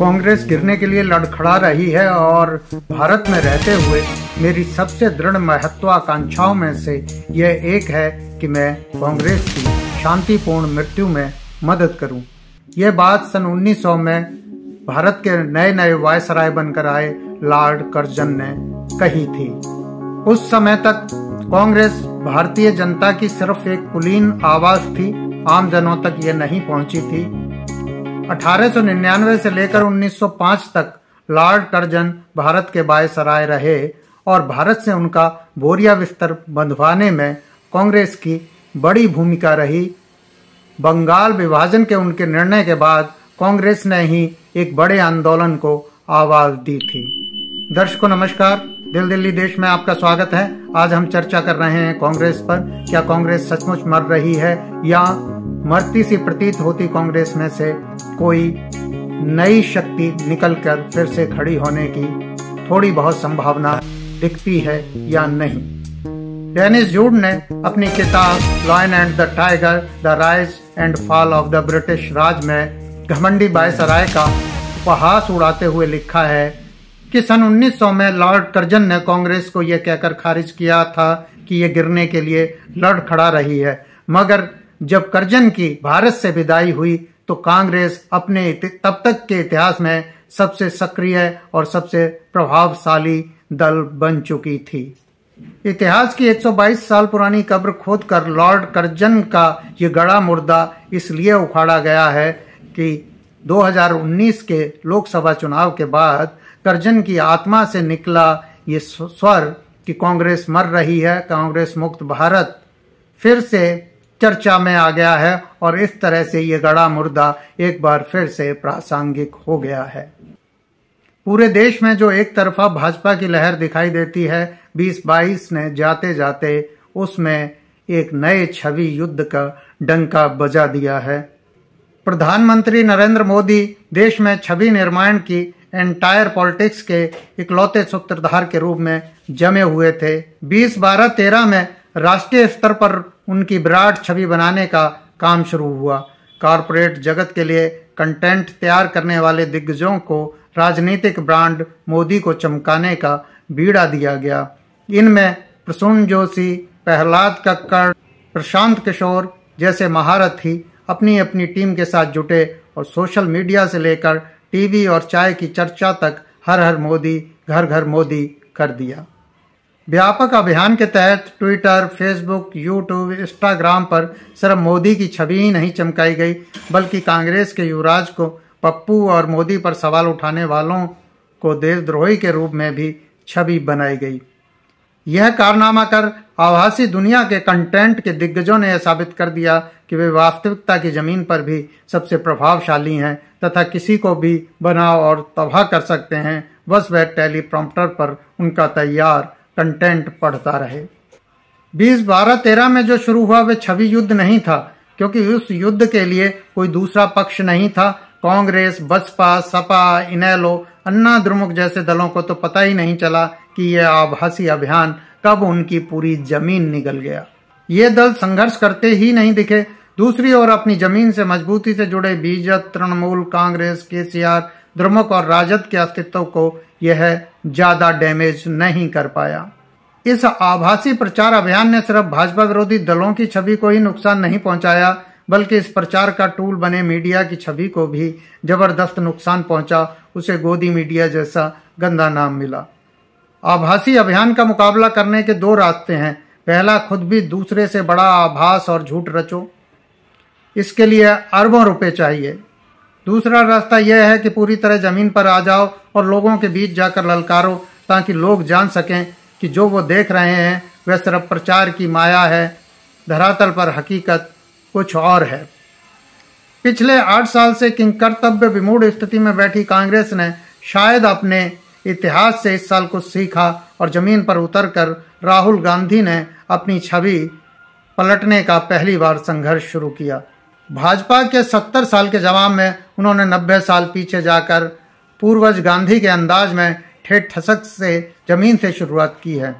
कांग्रेस गिरने के लिए लड़खड़ा रही है और भारत में रहते हुए मेरी सबसे दृढ़ महत्वाकांक्षाओं में से यह एक है कि मैं कांग्रेस की शांतिपूर्ण मृत्यु में मदद करूं। यह बात सन 1900 में भारत के नए नए वायसराय बनकर आए लॉर्ड कर्जन ने कही थी उस समय तक कांग्रेस भारतीय जनता की सिर्फ एक कुलीन आवाज थी आम जनों तक ये नहीं पहुंची थी 1899 से लेकर 1905 तक लॉर्ड कर्जन भारत के बायसराय रहे और भारत से उनका बोरिया विस्तर बंधवाने में कांग्रेस की बड़ी भूमिका रही बंगाल विभाजन के उनके निर्णय के बाद कांग्रेस ने ही एक बड़े आंदोलन को आवाज दी थी दर्शकों नमस्कार दिल दिल्ली देश में आपका स्वागत है आज हम चर्चा कर रहे हैं कांग्रेस पर क्या कांग्रेस सचमुच मर रही है या मरती सी प्रतीत होती कांग्रेस में से कोई नई शक्ति निकलकर फिर से खड़ी होने की थोड़ी बहुत संभावना दिखती है या नहीं डेनिस जूड ने अपनी किताब lion and the tiger the rise and fall of the British Raj में घमंडी बायसराय का उपहास उड़ाते हुए लिखा है कि सन 1900 में लॉर्ड कर्जन ने कांग्रेस को यह कहकर खारिज किया था कि ये गिरने के लिए लड़ खड़ा रही है मगर जब करजन की भारत से विदाई हुई तो कांग्रेस अपने तब तक के इतिहास में सबसे सक्रिय और सबसे प्रभावशाली दल बन चुकी थी इतिहास की 122 साल पुरानी कब्र खोद कर लॉर्ड करजन का ये गड़ा मुर्दा इसलिए उखाड़ा गया है कि 2019 के लोकसभा चुनाव के बाद करजन की आत्मा से निकला ये स्वर कि कांग्रेस मर रही है कांग्रेस मुक्त भारत फिर से चर्चा में आ गया है और इस तरह से ये गड़ा मुर्दा एक बार फिर से प्रासंगिक हो गया है पूरे देश में जो एक तरफा भाजपा की लहर दिखाई देती है बीस बाईस ने जाते जाते उसमें एक नए छवि युद्ध का डंका बजा दिया है प्रधानमंत्री नरेंद्र मोदी देश में छवि निर्माण की एंटायर पॉलिटिक्स के इकलौते सूत्रधार के रूप में जमे हुए थे बीस बारह तेरह में राष्ट्रीय स्तर पर उनकी विराट छवि बनाने का काम शुरू हुआ कॉरपोरेट जगत के लिए कंटेंट तैयार करने वाले दिग्गजों को राजनीतिक ब्रांड मोदी को चमकाने का बीड़ा दिया गया इनमें प्रसून जोशी प्रहलाद कक्कड़ प्रशांत किशोर जैसे महारथी अपनी अपनी टीम के साथ जुटे और सोशल मीडिया से लेकर टीवी और चाय की चर्चा तक हर हर मोदी घर घर मोदी कर दिया व्यापक अभियान के तहत ट्विटर फेसबुक यूट्यूब इंस्टाग्राम पर सिर्फ मोदी की छवि ही नहीं चमकाई गई बल्कि कांग्रेस के युवराज को पप्पू और मोदी पर सवाल उठाने वालों को देशद्रोही के रूप में भी छवि बनाई गई यह कारनामा कर आभासी दुनिया के कंटेंट के दिग्गजों ने यह साबित कर दिया कि वे वास्तविकता की जमीन पर भी सबसे प्रभावशाली हैं तथा किसी को भी बनाव और तबाह कर सकते हैं बस वह टेलीप्रॉम्प्टर पर उनका तैयार कंटेंट पढ़ता रहे बीस बारह तेरह में जो शुरू हुआ वह छवि युद्ध नहीं था क्योंकि उस युद्ध के लिए कोई दूसरा पक्ष नहीं था कांग्रेस बसपा सपा इनेलो अन्ना द्रुमुख जैसे दलों को तो पता ही नहीं चला कि यह आभासी अभियान कब उनकी पूरी जमीन निगल गया ये दल संघर्ष करते ही नहीं दिखे दूसरी ओर अपनी जमीन से मजबूती से जुड़े बीजत तृणमूल कांग्रेस केसीआर द्रमुक और राजद के अस्तित्व को यह ज्यादा डैमेज नहीं कर पाया इस आभासी प्रचार अभियान ने सिर्फ भाजपा विरोधी दलों की छवि को ही नुकसान नहीं पहुंचाया बल्कि इस प्रचार का टूल बने मीडिया की छवि को भी जबरदस्त नुकसान पहुंचा उसे गोदी मीडिया जैसा गंदा नाम मिला आभासी अभियान का मुकाबला करने के दो रास्ते हैं पहला खुद भी दूसरे से बड़ा आभास और झूठ रचो इसके लिए अरबों रुपए चाहिए दूसरा रास्ता यह है कि पूरी तरह जमीन पर आ जाओ और लोगों के बीच जाकर ललकारो ताकि लोग जान सकें कि जो वो देख रहे हैं वह सिर्फ प्रचार की माया है धरातल पर हकीकत कुछ और है पिछले आठ साल से किंग कर्तव्य विमूढ़ स्थिति में बैठी कांग्रेस ने शायद अपने इतिहास से इस साल कुछ सीखा और जमीन पर उतरकर राहुल गांधी ने अपनी छवि पलटने का पहली बार संघर्ष शुरू किया भाजपा के सत्तर साल के जवाब में उन्होंने नब्बे साल पीछे जाकर पूर्वज गांधी के अंदाज में ठेठ ठसक से जमीन से शुरुआत की है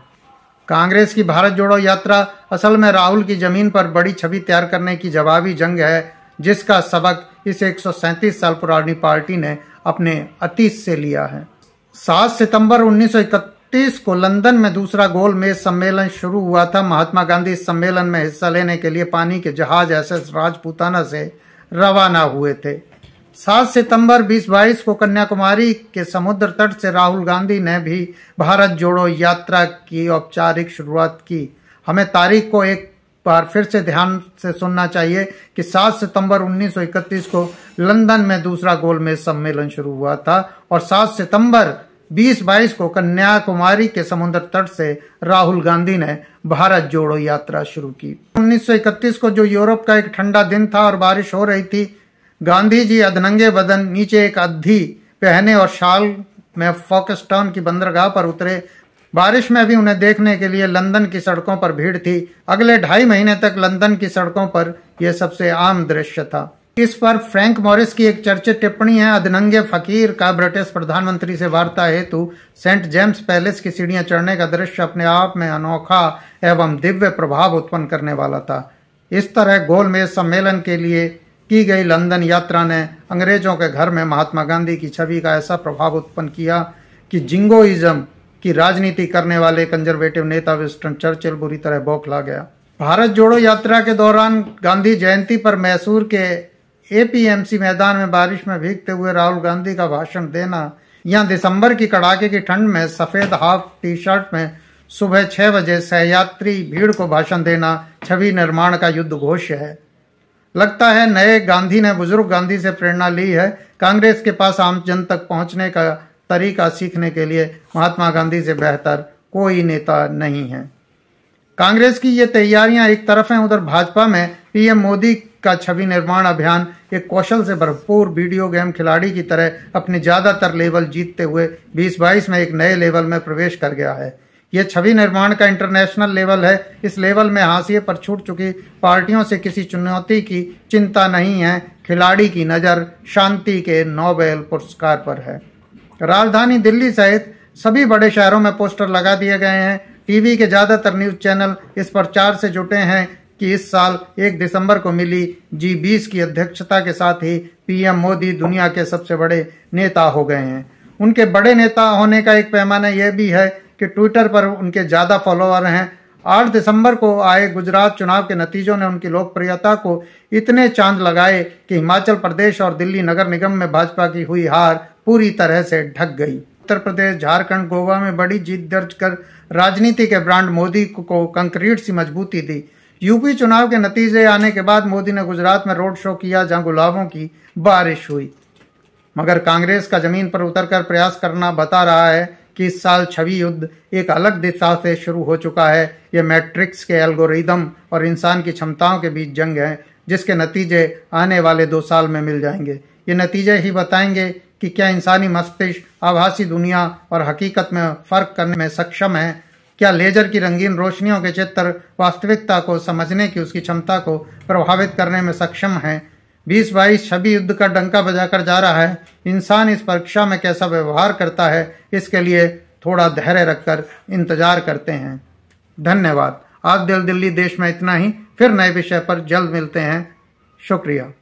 कांग्रेस की भारत जोड़ो यात्रा असल में राहुल की जमीन पर बड़ी छवि तैयार करने की जवाबी जंग है जिसका सबक इस एक साल पुरानी पार्टी ने अपने अतीत से लिया है 7 सितंबर 1931 को लंदन में दूसरा गोल मेज सम्मेलन शुरू हुआ था महात्मा गांधी इस सम्मेलन में हिस्सा लेने के लिए पानी के जहाज एस एस राजपूताना से रवाना हुए थे सात सितंबर 2022 को कन्याकुमारी के समुद्र तट से राहुल गांधी ने भी भारत जोड़ो यात्रा की औपचारिक शुरुआत की हमें तारीख को एक बार फिर से ध्यान से सुनना चाहिए कि 7 सितंबर 1931 को लंदन में दूसरा गोलमेज सम्मेलन शुरू हुआ था और 7 सितंबर 2022 को कन्याकुमारी के समुद्र तट से राहुल गांधी ने भारत जोड़ो यात्रा शुरू की 1931 को जो यूरोप का एक ठंडा दिन था और बारिश हो रही थी गांधी जी अधनंगे बदन नीचे एक अद्धी पहने और शाल में फोकस्टन की बंदरगाह पर उतरे बारिश में भी उन्हें देखने के लिए लंदन की सड़कों पर भीड़ थी अगले ढाई महीने तक लंदन की सड़कों पर यह सबसे आम दृश्य था इस पर फ्रैंक मॉरिस की एक चर्चित टिप्पणी है अधनंगे फकीर का ब्रिटिश प्रधानमंत्री से वार्ता हेतु सेंट जेम्स पैलेस की सीढ़ियां चढ़ने का दृश्य अपने आप में अनोखा एवं दिव्य प्रभाव उत्पन्न करने वाला था इस तरह गोलमेज सम्मेलन के लिए की गई लंदन यात्रा ने अंग्रेजों के घर में महात्मा गांधी की छवि का ऐसा प्रभाव उत्पन्न किया कि जिंगोइज्म की राजनीति करने वाले कंजर्वेटिव नेता विस्टन चर्चिल बुरी तरह बौखला गया भारत जोड़ो यात्रा के दौरान गांधी जयंती पर मैसूर के एपीएमसी मैदान में बारिश में भीगते हुए राहुल गांधी का भाषण देना या दिसंबर की कड़ाके की ठंड में सफेद हाफ टी शर्ट में सुबह छह बजे सहयात्री भीड़ को भाषण देना छवि निर्माण का युद्ध घोष है लगता है नए गांधी ने बुजुर्ग गांधी से प्रेरणा ली है कांग्रेस के पास आम जन तक पहुंचने का तरीका सीखने के लिए महात्मा गांधी से बेहतर कोई नेता नहीं है कांग्रेस की ये तैयारियां एक तरफ हैं उधर भाजपा में पीएम मोदी का छवि निर्माण अभियान एक कौशल से भरपूर वीडियो गेम खिलाड़ी की तरह अपने ज्यादातर लेवल जीतते हुए 2022 में एक नए लेवल में प्रवेश कर गया है ये छवि निर्माण का इंटरनेशनल लेवल है इस लेवल में हाशिए पर छूट चुकी पार्टियों से किसी चुनौती की चिंता नहीं है खिलाड़ी की नज़र शांति के नोबेल पुरस्कार पर है राजधानी दिल्ली सहित सभी बड़े शहरों में पोस्टर लगा दिए गए हैं टीवी के ज़्यादातर न्यूज़ चैनल इस प्रचार से जुटे हैं कि इस साल एक दिसंबर को मिली जी बीस की अध्यक्षता के साथ ही पीएम मोदी दुनिया के सबसे बड़े नेता हो गए हैं उनके बड़े नेता होने का एक पैमाना यह भी है कि ट्विटर पर उनके ज़्यादा फॉलोअर हैं आठ दिसंबर को आए गुजरात चुनाव के नतीजों ने उनकी लोकप्रियता को इतने चांद लगाए कि हिमाचल प्रदेश और दिल्ली नगर निगम में भाजपा की हुई हार पूरी तरह से ढक गई उत्तर प्रदेश झारखंड गोवा में बड़ी जीत दर्ज कर राजनीति के ब्रांड मोदी को कंक्रीट सी मजबूती दी यूपी चुनाव के नतीजे आने के बाद मोदी ने गुजरात में रोड शो किया जहां गुलाबों की बारिश हुई मगर कांग्रेस का जमीन पर उतरकर प्रयास करना बता रहा है कि इस साल छवि युद्ध एक अलग दिशा से शुरू हो चुका है यह मैट्रिक्स के एल्गोरिदम और इंसान की क्षमताओं के बीच जंग है जिसके नतीजे आने वाले दो साल में मिल जाएंगे ये नतीजे ही बताएंगे कि क्या इंसानी मस्तिष्क आभासी दुनिया और हकीकत में फर्क करने में सक्षम है क्या लेजर की रंगीन रोशनियों के चित्र वास्तविकता को समझने की उसकी क्षमता को प्रभावित करने में सक्षम है बीस बाईस छवि युद्ध का डंका बजाकर जा रहा है इंसान इस परीक्षा में कैसा व्यवहार करता है इसके लिए थोड़ा धैर्य रखकर इंतजार करते हैं धन्यवाद आज दिल दिल्ली देश में इतना ही फिर नए विषय पर जल्द मिलते हैं शुक्रिया